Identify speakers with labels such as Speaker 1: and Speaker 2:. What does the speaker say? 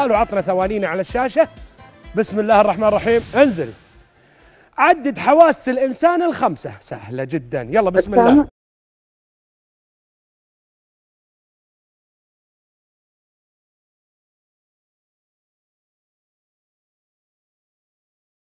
Speaker 1: قالوا عطنا ثوانينا على الشاشة بسم الله الرحمن الرحيم انزل
Speaker 2: عدد حواس الإنسان الخمسة سهلة جدا يلا بسم الله